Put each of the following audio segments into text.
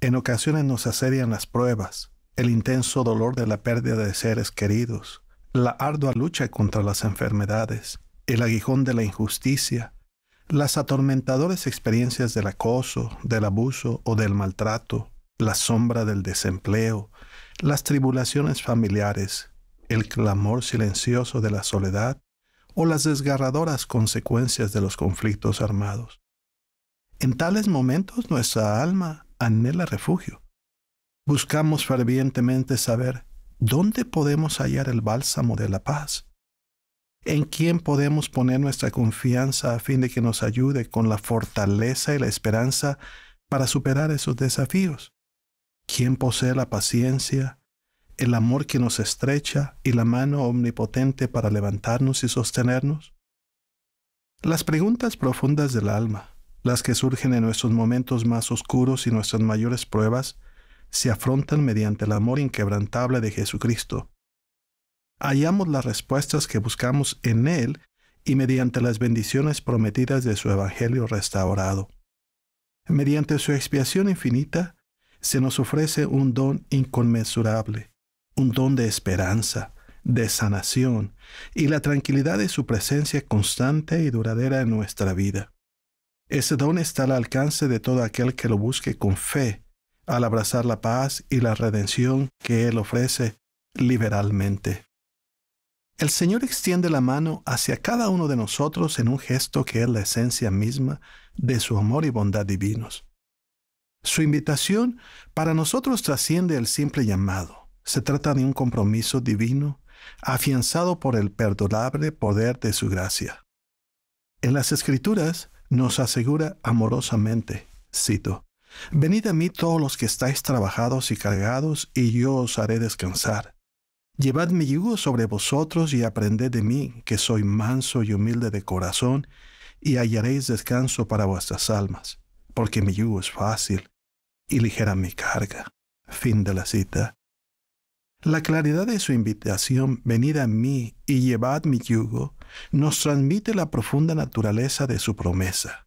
en ocasiones nos asedian las pruebas, el intenso dolor de la pérdida de seres queridos, la ardua lucha contra las enfermedades, el aguijón de la injusticia, las atormentadoras experiencias del acoso, del abuso o del maltrato, la sombra del desempleo, las tribulaciones familiares, el clamor silencioso de la soledad o las desgarradoras consecuencias de los conflictos armados. En tales momentos nuestra alma anhela refugio. Buscamos fervientemente saber dónde podemos hallar el bálsamo de la paz, en quién podemos poner nuestra confianza a fin de que nos ayude con la fortaleza y la esperanza para superar esos desafíos. ¿Quién posee la paciencia, el amor que nos estrecha y la mano omnipotente para levantarnos y sostenernos? Las preguntas profundas del alma las que surgen en nuestros momentos más oscuros y nuestras mayores pruebas, se afrontan mediante el amor inquebrantable de Jesucristo. Hallamos las respuestas que buscamos en Él y mediante las bendiciones prometidas de su Evangelio restaurado. Mediante su expiación infinita, se nos ofrece un don inconmensurable, un don de esperanza, de sanación y la tranquilidad de su presencia constante y duradera en nuestra vida. Ese don está al alcance de todo aquel que lo busque con fe, al abrazar la paz y la redención que Él ofrece liberalmente. El Señor extiende la mano hacia cada uno de nosotros en un gesto que es la esencia misma de su amor y bondad divinos. Su invitación para nosotros trasciende el simple llamado. Se trata de un compromiso divino afianzado por el perdonable poder de su gracia. En las Escrituras nos asegura amorosamente, cito, Venid a mí todos los que estáis trabajados y cargados, y yo os haré descansar. Llevad mi yugo sobre vosotros y aprended de mí, que soy manso y humilde de corazón, y hallaréis descanso para vuestras almas, porque mi yugo es fácil y ligera mi carga. Fin de la cita. La claridad de su invitación, venid a mí y llevad mi yugo, nos transmite la profunda naturaleza de su promesa.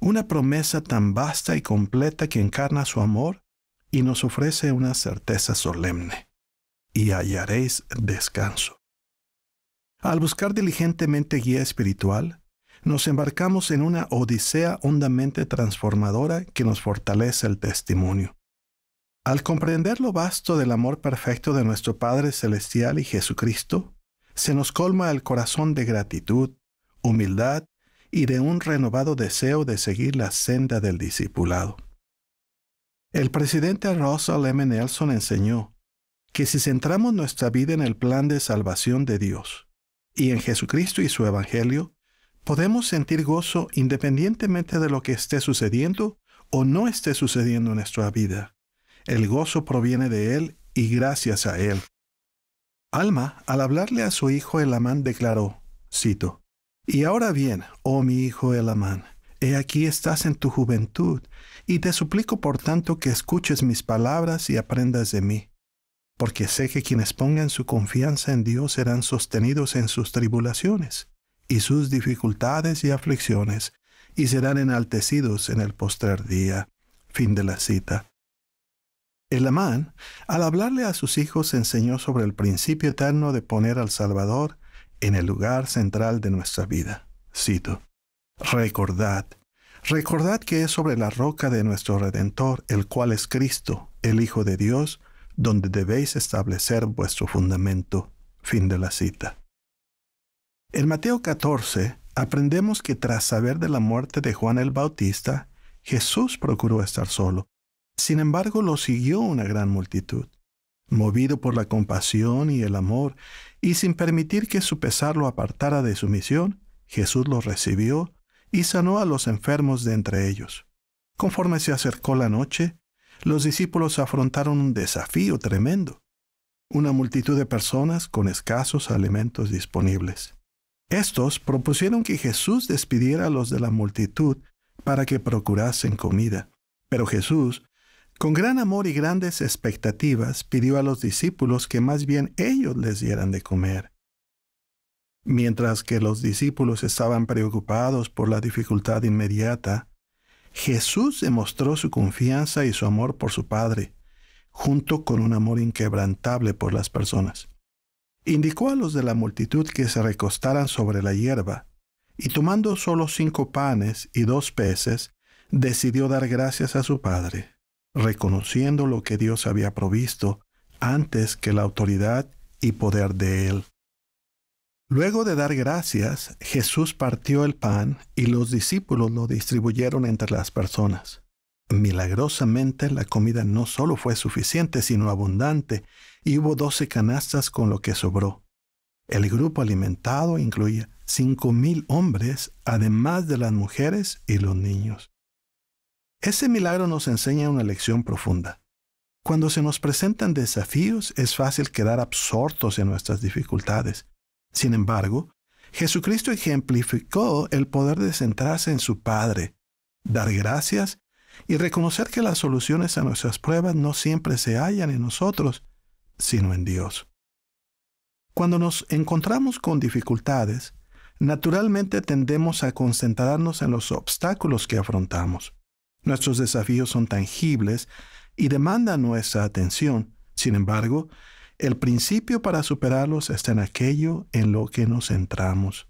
Una promesa tan vasta y completa que encarna su amor y nos ofrece una certeza solemne. Y hallaréis descanso. Al buscar diligentemente guía espiritual, nos embarcamos en una odisea hondamente transformadora que nos fortalece el testimonio al comprender lo vasto del amor perfecto de nuestro Padre Celestial y Jesucristo, se nos colma el corazón de gratitud, humildad y de un renovado deseo de seguir la senda del discipulado. El presidente Russell M. Nelson enseñó que si centramos nuestra vida en el plan de salvación de Dios y en Jesucristo y su Evangelio, podemos sentir gozo independientemente de lo que esté sucediendo o no esté sucediendo en nuestra vida. El gozo proviene de Él y gracias a Él. Alma, al hablarle a su hijo Elamán, declaró, cito, Y ahora bien, oh mi hijo Elamán, he aquí estás en tu juventud, y te suplico por tanto que escuches mis palabras y aprendas de mí, porque sé que quienes pongan su confianza en Dios serán sostenidos en sus tribulaciones y sus dificultades y aflicciones, y serán enaltecidos en el postrer día. Fin de la cita. El Amán, al hablarle a sus hijos, enseñó sobre el principio eterno de poner al Salvador en el lugar central de nuestra vida. Cito, Recordad, recordad que es sobre la roca de nuestro Redentor, el cual es Cristo, el Hijo de Dios, donde debéis establecer vuestro fundamento. Fin de la cita. En Mateo 14 aprendemos que tras saber de la muerte de Juan el Bautista, Jesús procuró estar solo sin embargo, lo siguió una gran multitud, movido por la compasión y el amor, y sin permitir que su pesar lo apartara de su misión, Jesús lo recibió y sanó a los enfermos de entre ellos. Conforme se acercó la noche, los discípulos afrontaron un desafío tremendo. Una multitud de personas con escasos alimentos disponibles. Estos propusieron que Jesús despidiera a los de la multitud para que procurasen comida. Pero Jesús con gran amor y grandes expectativas pidió a los discípulos que más bien ellos les dieran de comer. Mientras que los discípulos estaban preocupados por la dificultad inmediata, Jesús demostró su confianza y su amor por su Padre, junto con un amor inquebrantable por las personas. Indicó a los de la multitud que se recostaran sobre la hierba, y tomando solo cinco panes y dos peces, decidió dar gracias a su Padre reconociendo lo que Dios había provisto antes que la autoridad y poder de Él. Luego de dar gracias, Jesús partió el pan y los discípulos lo distribuyeron entre las personas. Milagrosamente la comida no solo fue suficiente, sino abundante, y hubo doce canastas con lo que sobró. El grupo alimentado incluía cinco mil hombres, además de las mujeres y los niños. Ese milagro nos enseña una lección profunda. Cuando se nos presentan desafíos es fácil quedar absortos en nuestras dificultades. Sin embargo, Jesucristo ejemplificó el poder de centrarse en su Padre, dar gracias y reconocer que las soluciones a nuestras pruebas no siempre se hallan en nosotros, sino en Dios. Cuando nos encontramos con dificultades, naturalmente tendemos a concentrarnos en los obstáculos que afrontamos. Nuestros desafíos son tangibles y demandan nuestra atención. Sin embargo, el principio para superarlos está en aquello en lo que nos centramos.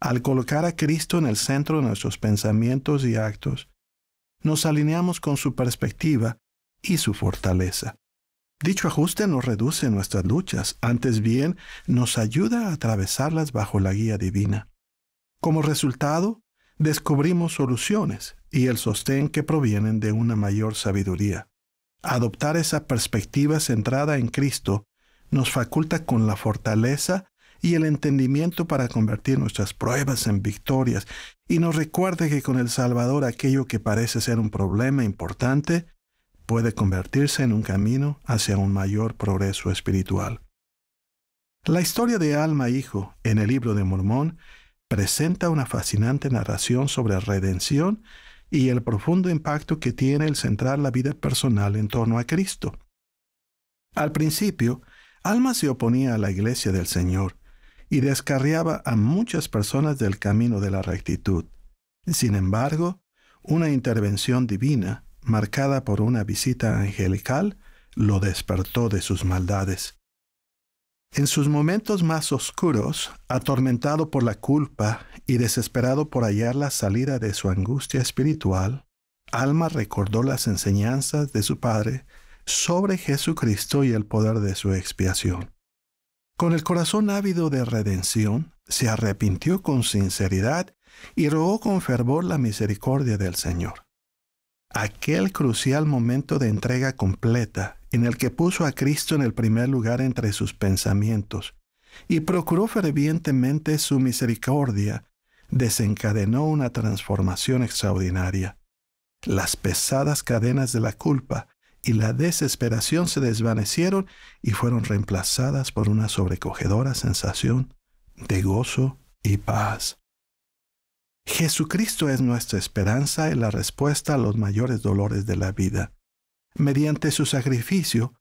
Al colocar a Cristo en el centro de nuestros pensamientos y actos, nos alineamos con su perspectiva y su fortaleza. Dicho ajuste no reduce nuestras luchas, antes bien nos ayuda a atravesarlas bajo la guía divina. Como resultado, descubrimos soluciones y el sostén que provienen de una mayor sabiduría. Adoptar esa perspectiva centrada en Cristo nos faculta con la fortaleza y el entendimiento para convertir nuestras pruebas en victorias y nos recuerda que con el Salvador aquello que parece ser un problema importante puede convertirse en un camino hacia un mayor progreso espiritual. La historia de Alma Hijo en el libro de Mormón presenta una fascinante narración sobre redención y el profundo impacto que tiene el centrar la vida personal en torno a Cristo. Al principio, Alma se oponía a la iglesia del Señor y descarriaba a muchas personas del camino de la rectitud. Sin embargo, una intervención divina, marcada por una visita angelical, lo despertó de sus maldades. En sus momentos más oscuros, atormentado por la culpa y desesperado por hallar la salida de su angustia espiritual, Alma recordó las enseñanzas de su padre sobre Jesucristo y el poder de su expiación. Con el corazón ávido de redención, se arrepintió con sinceridad y rogó con fervor la misericordia del Señor aquel crucial momento de entrega completa en el que puso a Cristo en el primer lugar entre sus pensamientos y procuró fervientemente su misericordia, desencadenó una transformación extraordinaria. Las pesadas cadenas de la culpa y la desesperación se desvanecieron y fueron reemplazadas por una sobrecogedora sensación de gozo y paz. Jesucristo es nuestra esperanza y la respuesta a los mayores dolores de la vida. Mediante su sacrificio,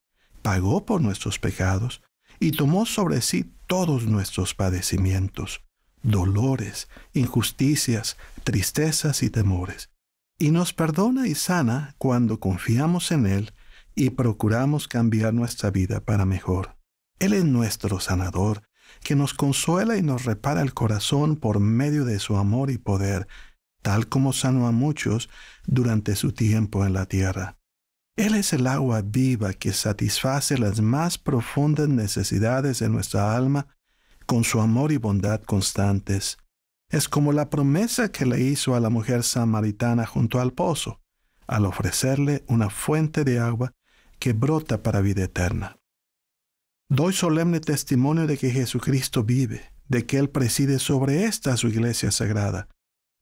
pagó por nuestros pecados y tomó sobre sí todos nuestros padecimientos, dolores, injusticias, tristezas y temores, y nos perdona y sana cuando confiamos en Él y procuramos cambiar nuestra vida para mejor. Él es nuestro sanador que nos consuela y nos repara el corazón por medio de su amor y poder, tal como sanó a muchos durante su tiempo en la tierra. Él es el agua viva que satisface las más profundas necesidades de nuestra alma con su amor y bondad constantes. Es como la promesa que le hizo a la mujer samaritana junto al pozo, al ofrecerle una fuente de agua que brota para vida eterna. Doy solemne testimonio de que Jesucristo vive, de que Él preside sobre esta su iglesia sagrada.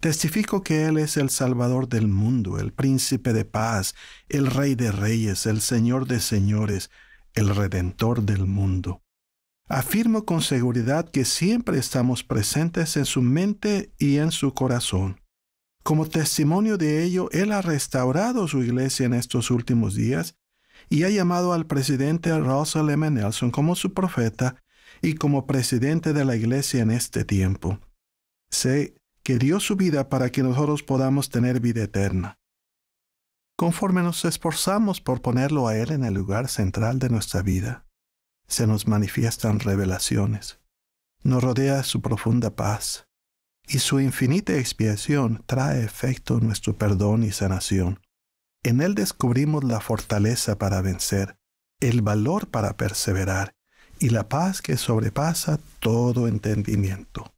Testifico que Él es el Salvador del mundo, el Príncipe de paz, el Rey de reyes, el Señor de señores, el Redentor del mundo. Afirmo con seguridad que siempre estamos presentes en su mente y en su corazón. Como testimonio de ello, Él ha restaurado su iglesia en estos últimos días y ha llamado al presidente Russell M. Nelson como su profeta y como presidente de la iglesia en este tiempo. Sé que dio su vida para que nosotros podamos tener vida eterna. Conforme nos esforzamos por ponerlo a Él en el lugar central de nuestra vida, se nos manifiestan revelaciones. Nos rodea su profunda paz y su infinita expiación trae efecto en nuestro perdón y sanación. En Él descubrimos la fortaleza para vencer, el valor para perseverar y la paz que sobrepasa todo entendimiento.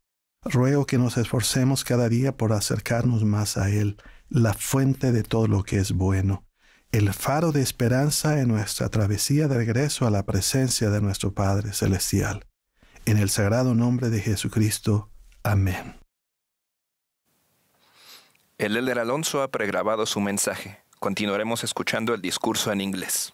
Ruego que nos esforcemos cada día por acercarnos más a Él, la fuente de todo lo que es bueno, el faro de esperanza en nuestra travesía de regreso a la presencia de nuestro Padre Celestial. En el sagrado nombre de Jesucristo. Amén. El Elder Alonso ha pregrabado su mensaje. continuaremos escuchando el discurso en inglés.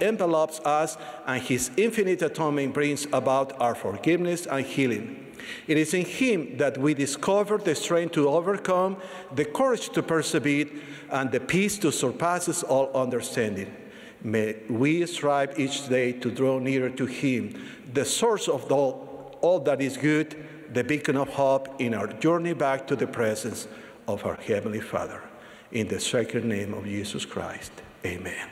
envelops us and his infinite atonement brings about our forgiveness and healing. It is in him that we discover the strength to overcome, the courage to persevere, and the peace to surpasses all understanding. May we strive each day to draw nearer to him, the source of all, all that is good, the beacon of hope in our journey back to the presence of our Heavenly Father. In the sacred name of Jesus Christ, amen.